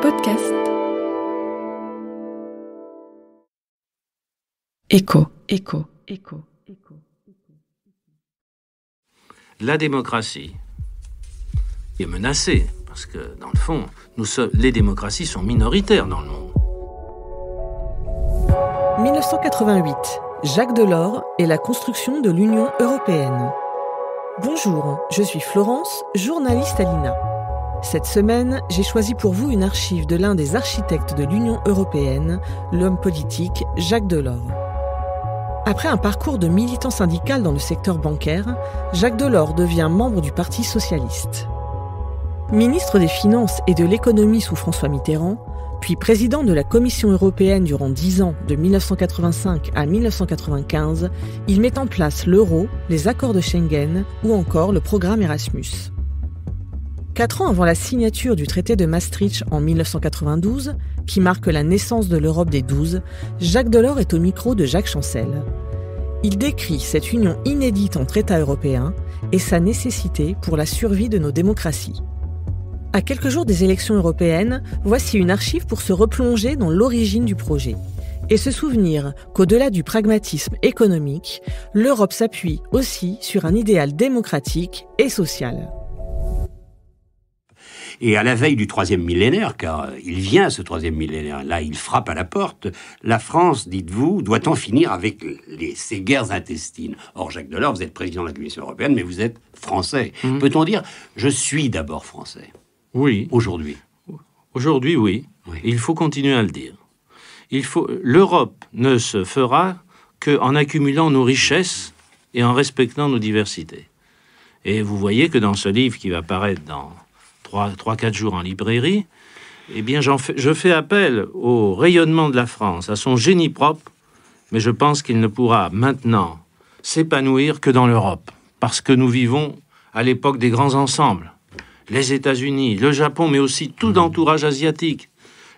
podcast. Écho, écho, écho, écho. La démocratie est menacée parce que, dans le fond, nous les démocraties sont minoritaires dans le monde. 1988, Jacques Delors et la construction de l'Union européenne. Bonjour, je suis Florence, journaliste à l'INA. Cette semaine, j'ai choisi pour vous une archive de l'un des architectes de l'Union européenne, l'homme politique Jacques Delors. Après un parcours de militant syndical dans le secteur bancaire, Jacques Delors devient membre du Parti socialiste. Ministre des Finances et de l'Économie sous François Mitterrand, puis président de la Commission européenne durant dix ans, de 1985 à 1995, il met en place l'euro, les accords de Schengen ou encore le programme Erasmus. Quatre ans avant la signature du traité de Maastricht en 1992, qui marque la naissance de l'Europe des Douze, Jacques Delors est au micro de Jacques Chancel. Il décrit cette union inédite entre États européens et sa nécessité pour la survie de nos démocraties. À quelques jours des élections européennes, voici une archive pour se replonger dans l'origine du projet et se souvenir qu'au-delà du pragmatisme économique, l'Europe s'appuie aussi sur un idéal démocratique et social. Et à la veille du troisième millénaire, car euh, il vient ce troisième millénaire, là il frappe à la porte, la France, dites-vous, doit en finir avec ces guerres intestines. Or, Jacques Delors, vous êtes président de la Commission européenne, mais vous êtes français. Hum. Peut-on dire, je suis d'abord français Oui. Aujourd'hui Aujourd'hui, oui. Il faut continuer à le dire. Il faut l'Europe ne se fera qu'en accumulant nos richesses et en respectant nos diversités. Et vous voyez que dans ce livre qui va paraître dans trois, quatre jours en librairie, eh bien, je fais appel au rayonnement de la France, à son génie propre, mais je pense qu'il ne pourra maintenant s'épanouir que dans l'Europe, parce que nous vivons à l'époque des grands ensembles. Les États-Unis, le Japon, mais aussi tout l'entourage hmm. asiatique.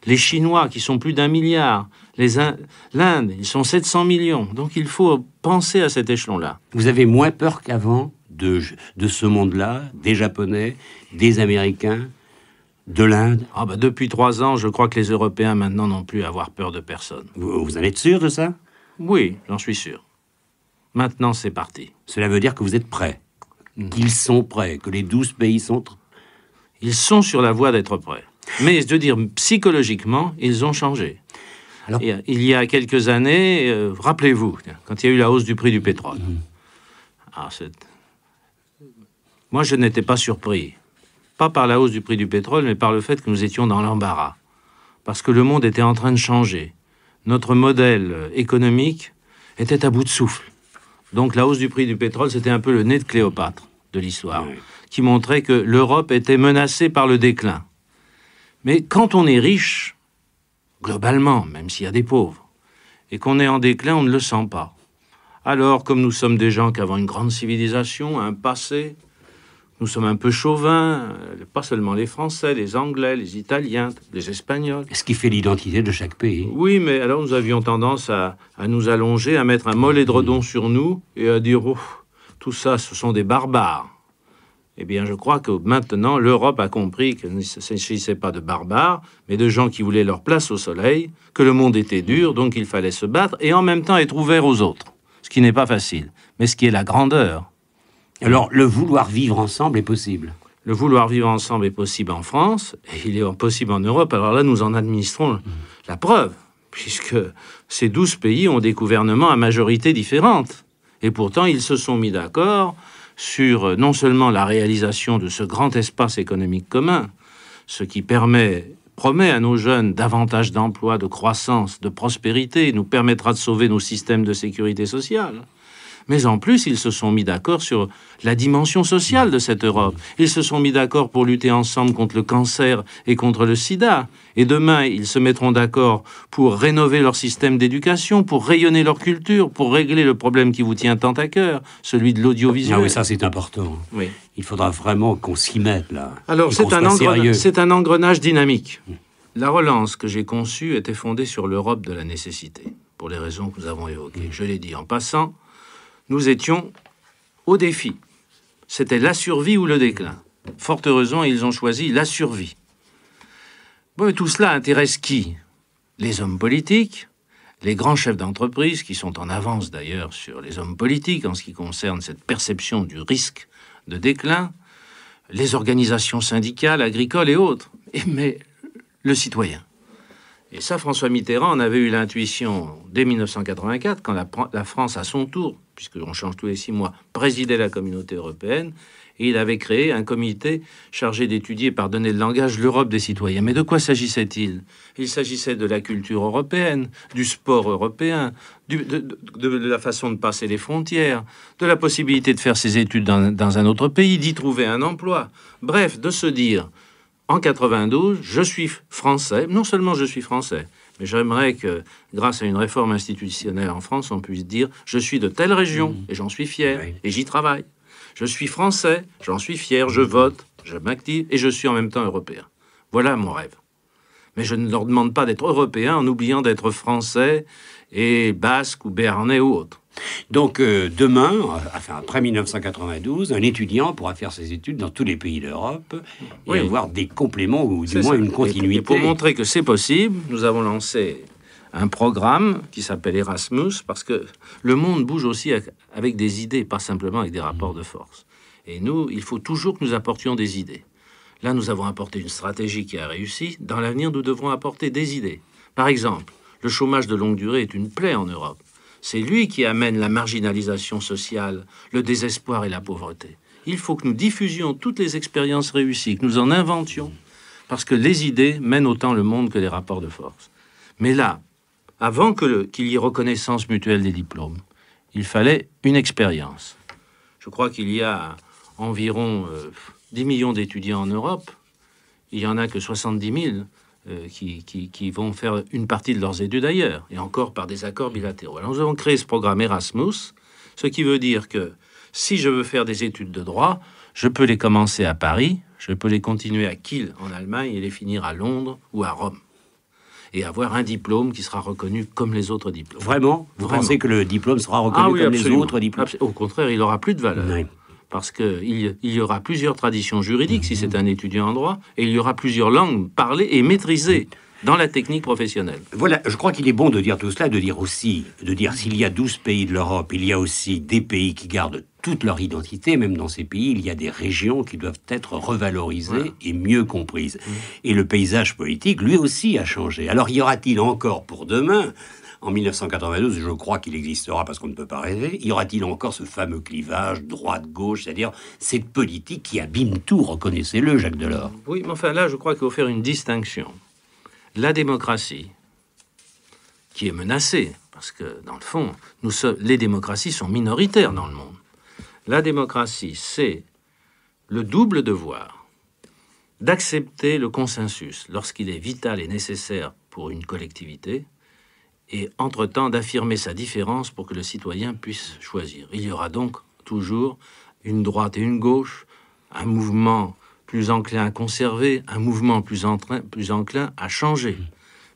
Les Chinois, qui sont plus d'un milliard, l'Inde, ils sont 700 millions. Donc il faut penser à cet échelon-là. Vous avez moins peur qu'avant de, de ce monde-là, des Japonais, des Américains, de l'Inde. Ah bah depuis trois ans, je crois que les Européens maintenant n'ont plus à avoir peur de personne. Vous, vous en êtes sûr de ça Oui, j'en suis sûr. Maintenant, c'est parti. Cela veut dire que vous êtes prêts, mm. qu'ils sont prêts, que les douze pays sont... Ils sont sur la voie d'être prêts. Mais je veux dire, psychologiquement, ils ont changé. Alors... Euh, il y a quelques années, euh, rappelez-vous, quand il y a eu la hausse du prix du pétrole, mm. ah, moi, je n'étais pas surpris. Pas par la hausse du prix du pétrole, mais par le fait que nous étions dans l'embarras. Parce que le monde était en train de changer. Notre modèle économique était à bout de souffle. Donc la hausse du prix du pétrole, c'était un peu le nez de Cléopâtre de l'histoire, qui montrait que l'Europe était menacée par le déclin. Mais quand on est riche, globalement, même s'il y a des pauvres, et qu'on est en déclin, on ne le sent pas. Alors, comme nous sommes des gens qui avons une grande civilisation, un passé, nous sommes un peu chauvins, euh, pas seulement les Français, les Anglais, les Italiens, les Espagnols. Ce qui fait l'identité de chaque pays. Oui, mais alors nous avions tendance à, nous allonger, à mettre un mollet de redon sur nous et à dire oh, tout ça, ce sont des barbares. Eh bien, je crois que maintenant, l'Europe a compris qu'il ne s'agissait pas de barbares, mais de gens qui voulaient leur place au soleil, que le monde était dur, donc il fallait se battre et en même temps être ouvert aux autres ce qui n'est pas facile, mais ce qui est la grandeur. Alors, le vouloir vivre ensemble est possible le vouloir vivre ensemble est possible en France, et il est possible en Europe. Alors là, nous en administrons mm. la preuve, puisque ces douze pays ont des gouvernements à majorité différente. Et pourtant, ils se sont mis d'accord sur euh, non seulement la réalisation de ce grand espace économique commun, ce qui permet promet à nos jeunes davantage d'emplois, de croissance, de prospérité, nous permettra de sauver nos systèmes de sécurité sociale mais en plus ils se sont mis d'accord sur la dimension sociale de cette Europe. Ils se sont mis d'accord pour lutter ensemble contre le cancer et contre le sida. Et demain, ils se mettront d'accord pour rénover leur système d'éducation, pour rayonner leur culture, pour régler le problème qui vous tient tant à cœur, celui de l'audiovisuel. Ah oui, ça c'est important. Oui. Il faudra vraiment qu'on s'y mette là. Alors c'est un, un, engrenage dynamique. Mm. La relance que j'ai conçue était fondée sur l'Europe de la nécessité, pour les raisons que nous avons évoquées. Je l'ai dit en passant, nous étions au défi. C'était la survie ou le déclin. Fort heureusement, ils ont choisi la survie. mais tout cela intéresse qui Les hommes politiques, les grands chefs d'entreprise, qui sont en avance d'ailleurs sur les hommes politiques en ce qui concerne cette perception du risque de déclin, les organisations syndicales, agricoles et autres, mais le citoyen. Et ça, François Mitterrand en avait eu l'intuition dès 1984, quand la France, à son tour, puisque on change tous les six mois, présidait la communauté européenne. Et il avait créé un comité chargé d'étudier, par donner le langage, l'Europe des citoyens. Mais de quoi s'agissait-il Il, s'agissait de la culture européenne, du sport européen, de, la façon de passer les frontières, de la possibilité de faire ses études dans, dans un autre pays, d'y trouver un emploi. Bref, de se dire, en 92, je suis français, non seulement je suis français, j'aimerais que, grâce à une réforme institutionnelle en France, on puisse dire je suis de telle région mmh. et j'en suis fier et j'y travaille. Je suis français, j'en suis fier, je vote, je m'active et je suis en même temps européen. Voilà mon rêve. Mais je ne leur demande pas d'être européen en oubliant d'être français et basque ou béarnais ou autre. Donc euh, demain, après 1992, un étudiant pourra faire ses études dans tous les pays d'Europe et avoir des compléments ou du moins une continuité. pour montrer que c'est possible, nous avons lancé un programme qui s'appelle Erasmus parce que le monde bouge aussi avec des idées, pas simplement avec des rapports de force. Et nous, il faut toujours que nous apportions des idées. Là, nous avons apporté une stratégie qui a réussi. Dans l'avenir, nous devrons apporter des idées. Par exemple, le chômage de longue durée est une plaie en Europe. C'est lui qui amène la marginalisation sociale, le désespoir et la pauvreté. Il faut que nous diffusions toutes les expériences réussies, que nous en inventions, parce que les idées mènent autant le monde que les rapports de force. Mais là, avant qu'il y ait reconnaissance mutuelle des diplômes, il fallait une expérience. Je crois qu'il y a environ 10 euh, millions d'étudiants en Europe. Il y en a que 70 000 euh, qui, vont faire une partie de leurs études d'ailleurs, et encore par des accords bilatéraux. Alors nous avons créé ce programme Erasmus, ce qui veut dire que si je veux faire des études de droit, je peux les commencer à Paris, je peux les continuer à Kiel en Allemagne et les finir à Londres ou à Rome et avoir un diplôme qui sera reconnu comme les autres diplômes. Vraiment Vous pensez que le diplôme sera reconnu ah comme les autres diplômes Au contraire, il aura plus de valeur parce qu'il il y aura plusieurs traditions juridiques si c'est un étudiant en droit, et il y aura plusieurs langues parlées et maîtrisées dans la technique professionnelle. Voilà, je crois qu'il est bon de dire tout cela, de dire aussi, de dire s'il y a 12 pays de l'Europe, il y a aussi des pays qui gardent toute leur identité, même dans ces pays, il y a des régions qui doivent être revalorisées et mieux comprises. Mmh. Et le paysage politique, lui aussi, a changé. Alors y aura-t-il encore pour demain en 1992, je crois qu'il existera parce qu'on ne peut pas rêver, y aura-t-il encore ce fameux clivage droite-gauche, c'est-à-dire cette politique qui abîme tout, reconnaissez-le, Jacques Delors Oui, mais enfin là, je crois qu'il faut faire une distinction. La démocratie, qui est menacée, parce que dans le fond, nous les démocraties sont minoritaires dans le monde. La démocratie, c'est le double devoir d'accepter le consensus lorsqu'il est vital et nécessaire pour une collectivité, et entre-temps d'affirmer sa différence pour que le citoyen puisse choisir. Il y aura donc toujours une droite et une gauche, un mouvement plus enclin à conserver, un mouvement plus, train plus enclin à changer. Mmh.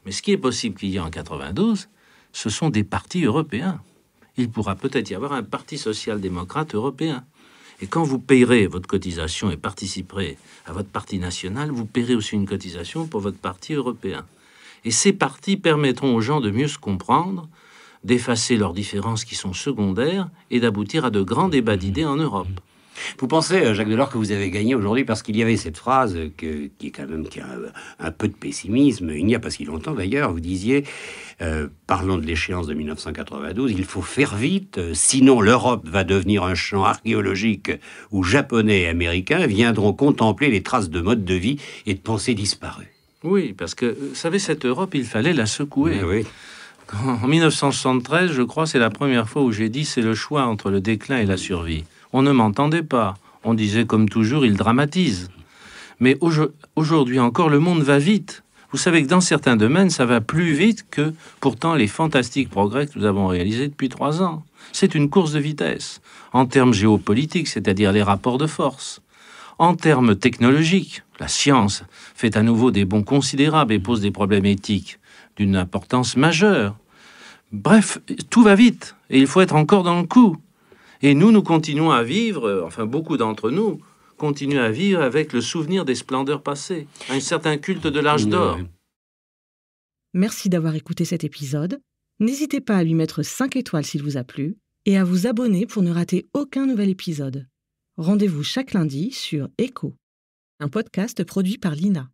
Mais ce qui est possible qu'il y ait en 92, ce sont des partis européens. Il pourra peut-être y avoir un parti social-démocrate européen. Et quand vous payerez votre cotisation et participerez à votre parti national, vous paierez aussi une cotisation pour votre parti européen. Et ces parties permettront aux gens de mieux se comprendre, d'effacer leurs différences qui sont secondaires et d'aboutir à de grands débats d'idées en Europe. Vous pensez, euh, Jacques Delors, que vous avez gagné aujourd'hui parce qu'il y avait cette phrase euh, qui est quand même a un, peu de pessimisme, il n'y a pas si longtemps d'ailleurs, vous disiez, euh, parlons de l'échéance de 1992, il faut faire vite, sinon l'Europe va devenir un champ archéologique où Japonais et Américains viendront contempler les traces de modes de vie et de pensées disparues. Oui, parce que, euh, vous savez, cette Europe, il fallait la secouer. En 1973, je crois, c'est la première fois où j'ai dit c'est le choix entre le déclin et la survie. On ne m'entendait pas. On disait, comme toujours, il dramatise. Mais aujourd'hui encore, le monde va vite. Vous savez que dans certains domaines, ça va plus vite que pourtant les fantastiques progrès que nous avons réalisés depuis trois ans. C'est une course de vitesse, en termes géopolitiques, c'est-à-dire les rapports de force, en termes technologiques, la science fait à nouveau des bons considérables et pose des problèmes éthiques d'une importance majeure. Bref, tout va vite et il faut être encore dans le coup. Et nous, nous continuons à vivre, enfin beaucoup d'entre nous continuent à vivre avec le souvenir des splendeurs passées, un certain culte de l'âge d'or. Merci d'avoir écouté cet épisode. N'hésitez pas à lui mettre 5 étoiles s'il vous a plu et à vous abonner pour ne rater aucun nouvel épisode. Rendez-vous chaque lundi sur Echo un podcast produit par l'INA.